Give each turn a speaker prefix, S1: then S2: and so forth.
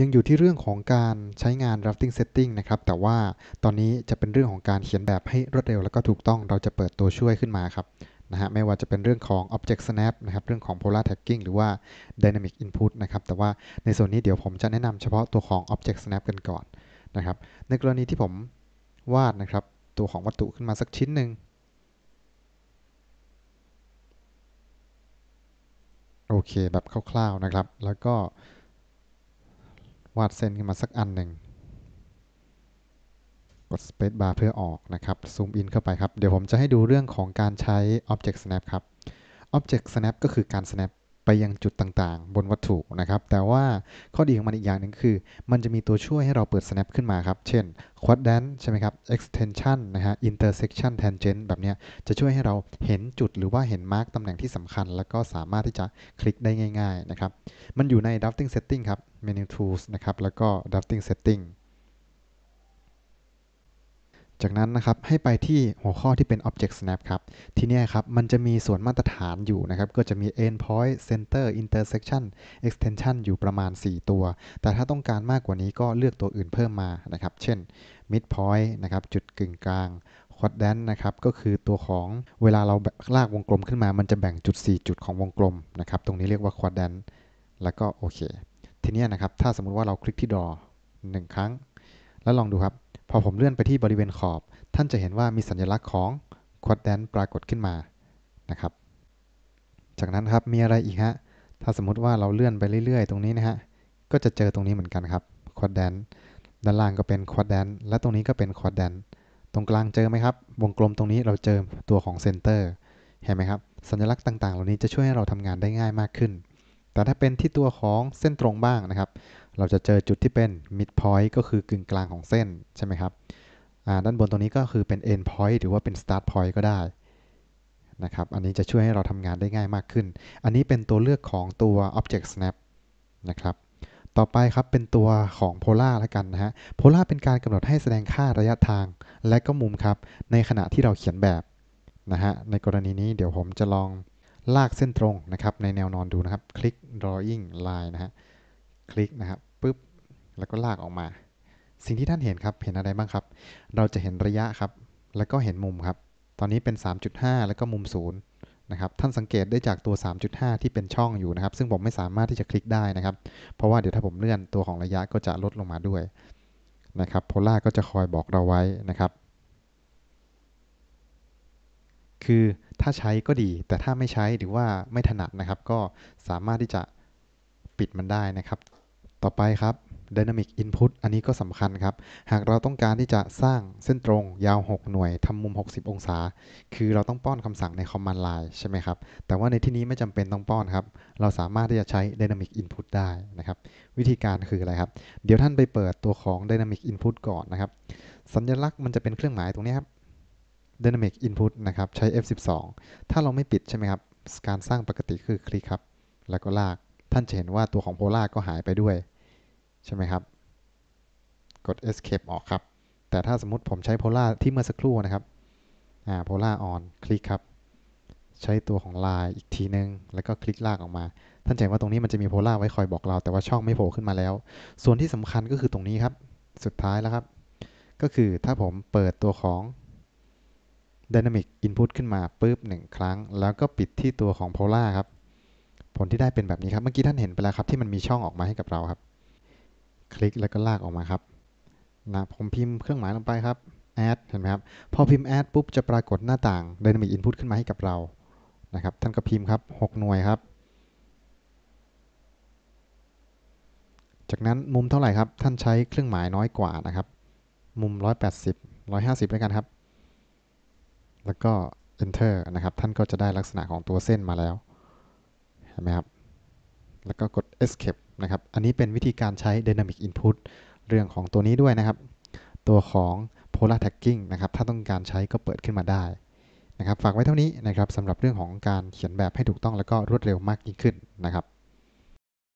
S1: ยังอยู่ที่เรื่องของการใช้งาน r o u t i n g setting นะครับแต่ว่าตอนนี้จะเป็นเรื่องของการเขียนแบบให้รวดเร็ว และก็ถูกต้องเราจะเปิดตัวช่วยขึ้นมาครับนะฮะไม่ว่าจะเป็นเรื่องของ object snap นะครับเรื่องของ polar tagging หรือว่า dynamic input นะครับแต่ว่าในส่วนนี้เดี๋ยวผมจะแนะนำเฉพาะตัวของ object snap กันก่อนนะครับในกรณีที่ผมวาดนะครับตัวของวัตถุขึ้นมาสักชิ้นหนึ่งโอเค แบบคร่าวๆนะครับแล้วก็วาดเส้นขึ้นมาสักอันหนึ่ง กด Space Bar เพื่อออกนะครับ ซูมอินเข้าไปครับ เดี๋ยวผมจะให้ดูเรื่องของการใช้ Object Snap ครับ Object Snap ก็คือการ snap ไปยังจุดต่างๆ บนวัตถุนะครับ แต่ว่าข้อดีของมันอีกอย่างหนึ่งคือ มันจะมีตัวช่วยให้เราเปิด snap ขึ้นมาครับ เช่น quadrant ใช่ไหมครับ extension นะฮะ intersection tangent แบบนี้จะช่วยให้เราเห็นจุดหรือว่าเห็นมาร์กตำแหน่งที่สำคัญ แล้วก็สามารถที่จะคลิกได้ง่าย ๆ นะครับ มันอยู่ใน drafting setting ครับ menu tools นะครับ แล้วก็ drafting setting จากนั้นนะครับ ให้ไปที่หัวข้อที่เป็น Object Snap ครับ ทีนี้ครับ มันจะมีส่วนมาตรฐานอยู่นะครับ ก็จะมี Endpoint Center Intersection Extension อยู่ประมาณ 4 ตัว แต่ถ้าต้องการมากกว่านี้ก็เลือกตัวอื่นเพิ่มมานะครับ เช่น Midpoint นะครับ จุดกึ่งกลาง Quadrant นะครับก็คือตัวของเวลาเราลากวงกลมขึ้นมา มันจะแบ่งจุด 4 จุดของวงกลมนะครับ ตรงนี้เรียกว่า Quadrant แล้วก็โอเคทีนี้นะครับถ้าสมมติว่าเราคลิกที่ดอ1 ครั้ง แล้วลองดูครับพอผมเลื่อนไปที่บริเวณขอบ ท่านจะเห็นว่ามีสัญลักษณ์ของควอดแดนปรากฏขึ้นมา นะครับ จากนั้นครับ มีอะไรอีกฮะ ถ้าสมมติว่าเราเลื่อนไปเรื่อยๆ ตรงนี้นะฮะ ก็จะเจอตรงนี้เหมือนกันครับควอดแดนด้านล่างก็เป็นควอดแดนและตรงนี้ก็เป็นควอดแดนตรงกลางเจอไหมครับ วงกลมตรงนี้เราเจอตัวของเซนเตอร์เห็นไหมครับ สัญลักษณ์ต่างๆ เหล่านี้จะช่วยให้เราทำงานได้ง่ายมากขึ้นแต่ถ้าเป็นที่ตัวของเส้นตรงบ้างนะครับ เราจะเจอจุดที่เป็น mid point ก็คือกึ่งกลางของเส้น ใช่ไหมครับด้านบนตรงนี้ก็คือเป็น end point หรือว่าเป็น start point ก็ได้นะครับอันนี้จะช่วยให้เราทำงานได้ง่ายมากขึ้น อันนี้เป็นตัวเลือกของตัว object snap นะครับต่อไปครับเป็นตัวของโพล่าละกันนะฮะโพล่าเป็นการกำหนดให้แสดงค่าระยะทางและก็มุมครับในขณะที่เราเขียนแบบนะฮะในกรณีนี้เดี๋ยวผมจะลองลากเส้นตรงนะครับในแนวนอนดูนะครับ คลิก drawing line นะฮะคลิกนะครับปุ๊บแล้วก็ลากออกมา สิ่งที่ท่านเห็นครับเห็นอะไรบ้างครับ เราจะเห็นระยะครับแล้วก็เห็นมุมครับ ตอนนี้เป็น 3.5 แล้วก็มุม0นะครับท่านสังเกตได้จากตัว 3.5 ที่เป็นช่องอยู่นะครับ ซึ่งผมไม่สามารถที่จะคลิกได้นะครับ เพราะว่าเดี๋ยวถ้าผมเลื่อนตัวของระยะก็จะลดลงมาด้วยนะครับโพล่าก็จะคอยบอกเราไว้นะครับ คือถ้าใช้ก็ดี แต่ถ้าไม่ใช้ หรือว่าไม่ถนัดนะครับ ก็สามารถที่จะปิดมันได้นะครับ ต่อไปครับ Dynamic Input อันนี้ก็สำคัญครับ หากเราต้องการที่จะสร้างเส้นตรงยาว 6 หน่วยทำมุม 60 องศา คือเราต้องป้อนคำสั่งใน Command Line ใช่ไหมครับ แต่ว่าในที่นี้ไม่จำเป็นต้องป้อนครับ เราสามารถที่จะใช้ Dynamic Input ได้นะครับ วิธีการคืออะไรครับเดี๋ยวท่านไปเปิดตัวของ Dynamic Input ก่อนนะครับ สัญลักษณ์มันจะเป็นเครื่องหมายตรงนี้ครับ Dynamic Input นะครับใช้ F12 ถ้าเราไม่ปิดใช่ไหมครับ การสร้างปกติคือคลิกครับ แล้วก็ลาก ท่านจะเห็นว่าตัวของโพลราก็หายไปด้วย ใช่ไหมครับ กด Escape ออกครับ แต่ถ้าสมมติผมใช้โพลราที่เมื่อสักครู่นะครับอ่าโพลราออนคลิกครับ ใช้ตัวของลายอีกทีนึง แล้วก็คลิกลากออกมา ท่านจะเห็นว่าตรงนี้มันจะมีโพลราไว้คอยบอกเรา แต่ว่าช่องไม่โผล่ขึ้นมาแล้ว ส่วนที่สำคัญก็คือตรงนี้ครับ สุดท้ายแล้วครับ ก็คือถ้าผมเปิดตัวของ Dynamic Input ขึ้นมาปุ๊บ1 ครั้ง แล้วก็ปิดที่ตัวของ Polar ครับ ผลที่ได้เป็นแบบนี้ครับ เมื่อกี้ท่านเห็นไปแล้วครับ ที่มันมีช่องออกมาให้กับเราครับ คลิกแล้วก็ลากออกมาครับนะผมพิมพ์เครื่องหมายลงไปครับ add เห็นไหมครับพอพิมพ์ add ปุ๊บจะปรากฏหน้าต่าง Dynamic Input ขึ้นมาให้กับเรานะครับ ท่านก็พิมพ์ครับ6หน่วยครับ จากนั้นมุมเท่าไหร่ครับ ท่านใช้เครื่องหมายน้อยกว่านะครับ มุม 180 150ด้วยกันครับแล้วก็ enter นะครับ ท่านก็จะได้ลักษณะของตัวเส้นมาแล้วเห็นไหมครับ แล้วก็กด escape นะครับ อันนี้เป็นวิธีการใช้ dynamic input เรื่องของตัวนี้ด้วยนะครับ ตัวของ polar tagging นะครับ ถ้าต้องการใช้ก็เปิดขึ้นมาได้นะครับ ฝากไว้เท่านี้นะครับสำหรับเรื่องของการเขียนแบบให้ถูกต้องแล้วก็รวดเร็วมากยิ่งขึ้นนะครับ